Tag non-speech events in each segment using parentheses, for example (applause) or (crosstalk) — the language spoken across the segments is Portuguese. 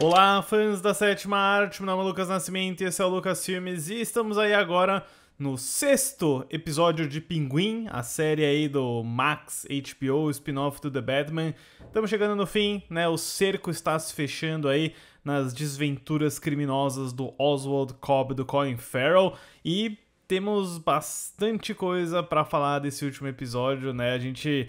Olá, fãs da sétima arte, meu nome é Lucas Nascimento e esse é o Lucas Filmes e estamos aí agora no sexto episódio de Pinguim, a série aí do Max HBO, spin-off do The Batman. Estamos chegando no fim, né? O cerco está se fechando aí nas desventuras criminosas do Oswald Cobb do Colin Farrell e temos bastante coisa para falar desse último episódio, né? A gente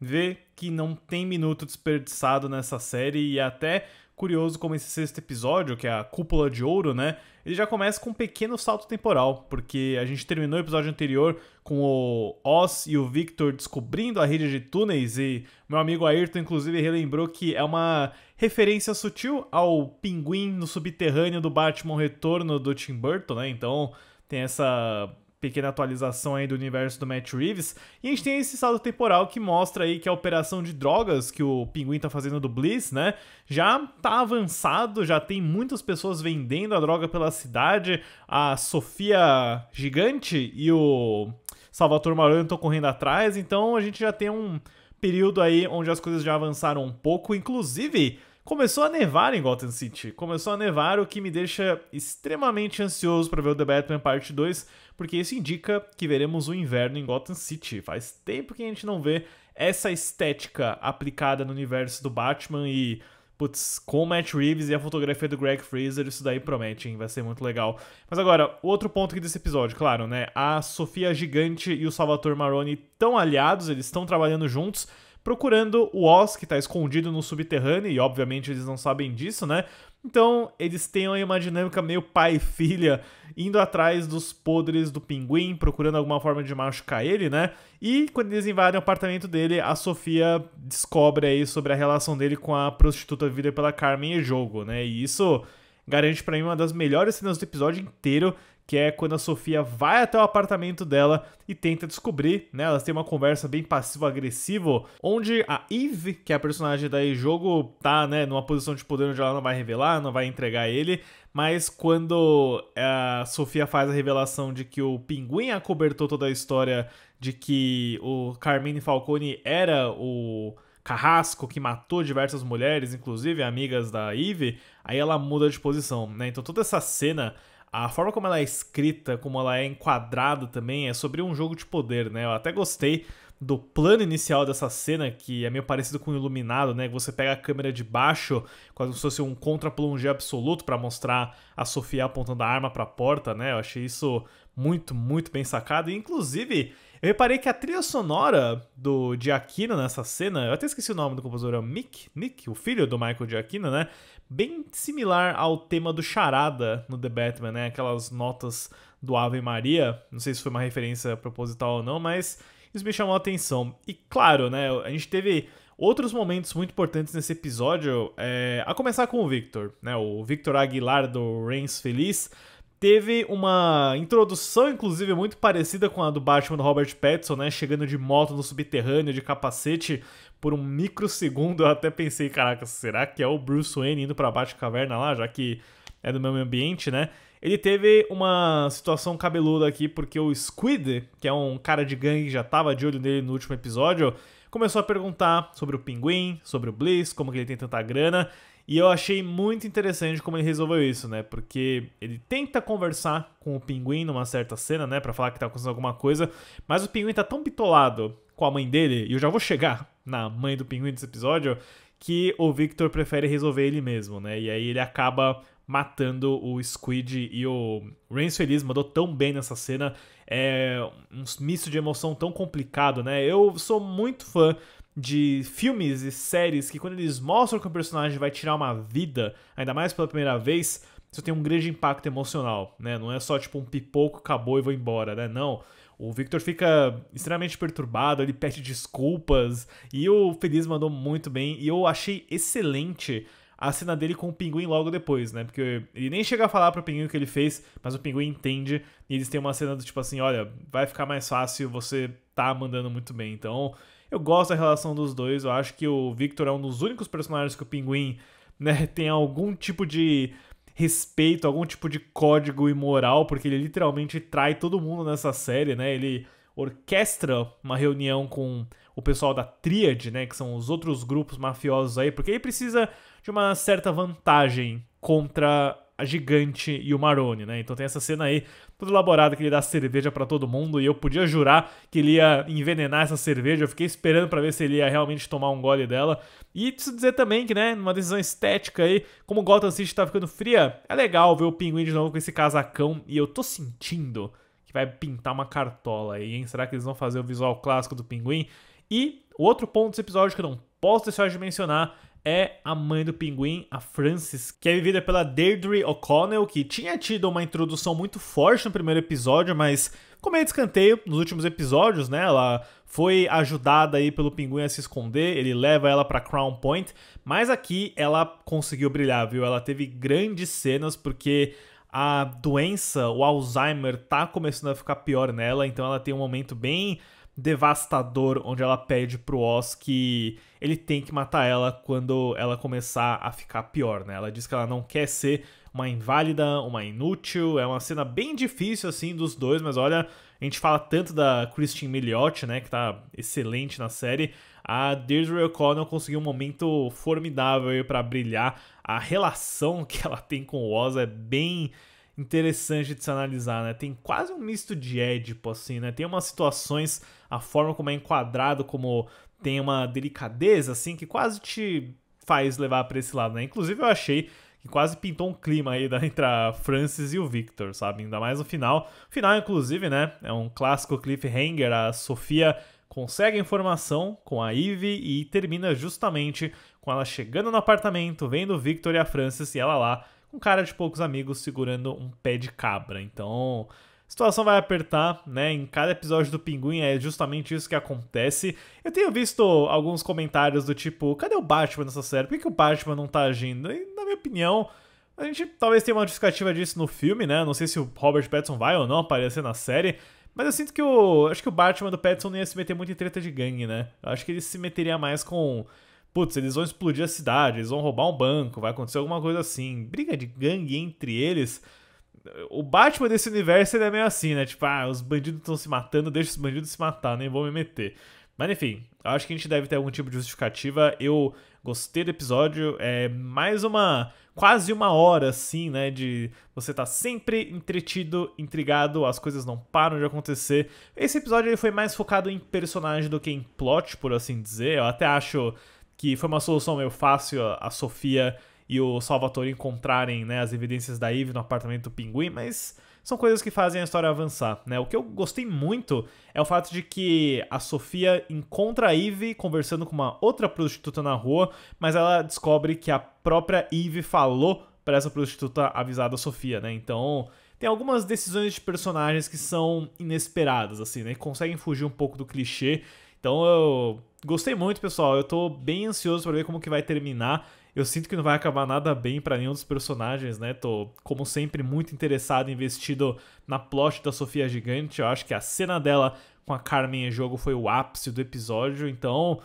vê que não tem minuto desperdiçado nessa série e até curioso como esse sexto episódio, que é a Cúpula de Ouro, né? Ele já começa com um pequeno salto temporal, porque a gente terminou o episódio anterior com o Oz e o Victor descobrindo a rede de túneis e meu amigo Ayrton inclusive relembrou que é uma referência sutil ao pinguim no subterrâneo do Batman Retorno do Tim Burton, né? Então tem essa pequena atualização aí do universo do Matt Reeves. E a gente tem esse saldo temporal que mostra aí que a operação de drogas que o Pinguim tá fazendo do Bliss, né, já tá avançado, já tem muitas pessoas vendendo a droga pela cidade. A Sofia Gigante e o Salvatore Marano estão correndo atrás, então a gente já tem um período aí onde as coisas já avançaram um pouco, inclusive Começou a nevar em Gotham City. Começou a nevar, o que me deixa extremamente ansioso para ver o The Batman Parte 2, porque isso indica que veremos o inverno em Gotham City. Faz tempo que a gente não vê essa estética aplicada no universo do Batman e Putz, com o Matt Reeves e a fotografia do Greg Fraser, isso daí promete, hein? Vai ser muito legal. Mas agora, outro ponto aqui desse episódio, claro, né? A Sofia Gigante e o Salvatore Maroni estão aliados, eles estão trabalhando juntos procurando o Oz, que está escondido no subterrâneo, e obviamente eles não sabem disso, né? Então, eles têm aí uma dinâmica meio pai e filha, indo atrás dos podres do pinguim, procurando alguma forma de machucar ele, né? E quando eles invadem o apartamento dele, a Sofia descobre aí sobre a relação dele com a prostituta vivida pela Carmen e jogo, né? E isso garante para mim uma das melhores cenas do episódio inteiro, que é quando a Sofia vai até o apartamento dela e tenta descobrir, né? Elas têm uma conversa bem passivo-agressivo, onde a Eve, que é a personagem daí jogo, tá, né, numa posição de poder onde ela não vai revelar, não vai entregar ele, mas quando eh, a Sofia faz a revelação de que o Pinguim acobertou toda a história de que o Carmine Falcone era o carrasco que matou diversas mulheres, inclusive amigas da Eve, aí ela muda de posição, né? Então toda essa cena a forma como ela é escrita, como ela é enquadrada também, é sobre um jogo de poder, né? Eu até gostei do plano inicial dessa cena, que é meio parecido com o Iluminado, né? Você pega a câmera de baixo, quase como se fosse um contra-plongé absoluto para mostrar a Sofia apontando a arma para a porta, né? Eu achei isso muito, muito bem sacado. E, inclusive, eu reparei que a trilha sonora do Giacchino nessa cena, eu até esqueci o nome do compositor, é o Mick, Nick, o filho do Michael Giacchino, né? Bem similar ao tema do Charada no The Batman, né? Aquelas notas do Ave Maria. Não sei se foi uma referência proposital ou não, mas isso me chamou a atenção. E claro, né? A gente teve outros momentos muito importantes nesse episódio, é, a começar com o Victor, né? O Victor Aguilar do Reigns Feliz teve uma introdução, inclusive, muito parecida com a do Batman do Robert Pattinson, né? Chegando de moto no subterrâneo, de capacete, por um microsegundo eu até pensei, caraca, será que é o Bruce Wayne indo pra Batcaverna lá, já que é do mesmo ambiente, né? Ele teve uma situação cabeluda aqui, porque o Squid, que é um cara de gangue que já tava de olho nele no último episódio, começou a perguntar sobre o Pinguim, sobre o Bliss, como que ele tem tanta grana, e eu achei muito interessante como ele resolveu isso, né? Porque ele tenta conversar com o pinguim numa certa cena, né? Pra falar que tá acontecendo alguma coisa. Mas o pinguim tá tão bitolado com a mãe dele, e eu já vou chegar na mãe do pinguim desse episódio, que o Victor prefere resolver ele mesmo, né? E aí ele acaba matando o Squid e o Rance Feliz mandou tão bem nessa cena. É um misto de emoção tão complicado, né? Eu sou muito fã de filmes e séries que quando eles mostram que o personagem vai tirar uma vida, ainda mais pela primeira vez, isso tem um grande impacto emocional, né? Não é só tipo um pipoco, acabou e vou embora, né? Não. O Victor fica extremamente perturbado, ele pede desculpas, e o Feliz mandou muito bem, e eu achei excelente a cena dele com o pinguim logo depois, né? Porque ele nem chega a falar pro pinguim o que ele fez, mas o pinguim entende, e eles têm uma cena do tipo assim, olha, vai ficar mais fácil, você tá mandando muito bem, então... Eu gosto da relação dos dois. Eu acho que o Victor é um dos únicos personagens que o Pinguim né, (laughs) tem algum tipo de respeito, algum tipo de código e moral, porque ele literalmente trai todo mundo nessa série, né? Ele orquestra uma reunião com o pessoal da Tríade, né, que são os outros grupos mafiosos aí, porque ele precisa de uma certa vantagem contra a Gigante e o Maroni, né? Então tem essa cena aí, toda elaborada, que ele dá cerveja para todo mundo, e eu podia jurar que ele ia envenenar essa cerveja, eu fiquei esperando para ver se ele ia realmente tomar um gole dela. E preciso dizer também que, né, numa decisão estética aí, como o Gotham City tá ficando fria, é legal ver o Pinguim de novo com esse casacão, e eu tô sentindo que vai pintar uma cartola aí, hein? Será que eles vão fazer o visual clássico do Pinguim? E outro ponto desse episódio que eu não posso deixar de mencionar é a mãe do pinguim, a Frances, que é vivida pela Deirdre O'Connell, que tinha tido uma introdução muito forte no primeiro episódio, mas como é descanteio nos últimos episódios, né? Ela foi ajudada aí pelo pinguim a se esconder, ele leva ela para Crown Point, mas aqui ela conseguiu brilhar, viu? Ela teve grandes cenas porque a doença, o Alzheimer tá começando a ficar pior nela, então ela tem um momento bem devastador onde ela pede pro Oz que ele tem que matar ela quando ela começar a ficar pior, né? Ela diz que ela não quer ser uma inválida, uma inútil. É uma cena bem difícil, assim, dos dois, mas olha, a gente fala tanto da Christine Milliotti, né, que tá excelente na série. A Deirdre O'Connell conseguiu um momento formidável aí pra brilhar. A relação (laughs) que ela tem com o Oz é bem interessante de se analisar, né? Tem quase um misto de Édipo, assim, né? Tem umas situações, a forma como é enquadrado, como tem uma delicadeza, assim, que quase te faz levar para esse lado, né? Inclusive eu achei que quase pintou um clima aí né, (laughs) entre a Francis e o Victor, sabe? Ainda mais no final. Final, inclusive, né? É um clássico cliffhanger. A Sofia consegue a informação com a Eve e termina justamente com ela chegando no apartamento, vendo o Victor e a Francis e ela lá um cara de poucos amigos segurando um pé de cabra. Então, a situação vai apertar, né? Em cada episódio do Pinguim é justamente isso que acontece. Eu tenho visto alguns comentários do tipo: cadê o Batman nessa série? Por que, que o Batman não tá agindo? E, na minha opinião. A gente talvez tenha uma justificativa disso no filme, né? Não sei se o Robert Pattinson vai ou não aparecer na série, mas eu sinto que o. Acho que o Batman do Pattinson não ia se meter muito em treta de gangue, né? Eu acho que ele se meteria mais com putz, eles vão explodir a cidade, eles vão roubar um banco, vai acontecer alguma coisa assim. Briga de gangue entre eles. O Batman desse universo ele é meio assim, né? Tipo, ah, os bandidos estão se matando, deixa os bandidos se matar, nem vou me meter. Mas enfim, acho que a gente deve ter algum tipo de justificativa. Eu gostei do episódio. É mais uma. quase uma hora, assim, né? De você tá sempre entretido, intrigado, as coisas não param de acontecer. Esse episódio ele foi mais focado em personagem do que em plot, por assim dizer. Eu até acho que foi uma solução meio fácil a Sofia e o Salvatore encontrarem né, as evidências da Eve no apartamento do Pinguim, mas são coisas que fazem a história avançar, né? O que eu gostei muito é o fato de que a Sofia encontra a Eve conversando com uma outra prostituta na rua, mas ela descobre que a própria Eve falou para essa prostituta avisar da Sofia, né? Então, tem algumas decisões de personagens que são inesperadas, assim, né? Que conseguem fugir um pouco do clichê então eu gostei muito, pessoal. Eu tô bem ansioso para ver como que vai terminar. Eu sinto que não vai acabar nada bem para nenhum dos personagens, né? Tô, como sempre, muito interessado, investido na plot da Sofia Gigante. Eu acho que a cena dela com a Carmen em jogo foi o ápice do episódio. Então,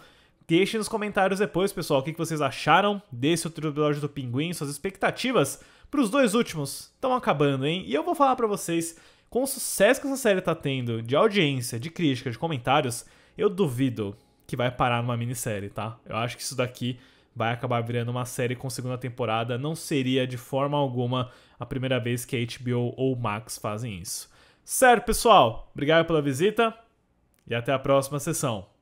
deixem nos comentários depois, pessoal, o que vocês acharam desse outro episódio do Pinguim, suas expectativas para os dois últimos estão acabando, hein? E eu vou falar para vocês, com o sucesso que essa série tá tendo, de audiência, de crítica, de comentários, eu duvido que vai parar numa minissérie, tá? Eu acho que isso daqui vai acabar virando uma série com segunda temporada. Não seria de forma alguma a primeira vez que a HBO ou Max fazem isso. Certo, pessoal? Obrigado pela visita e até a próxima sessão.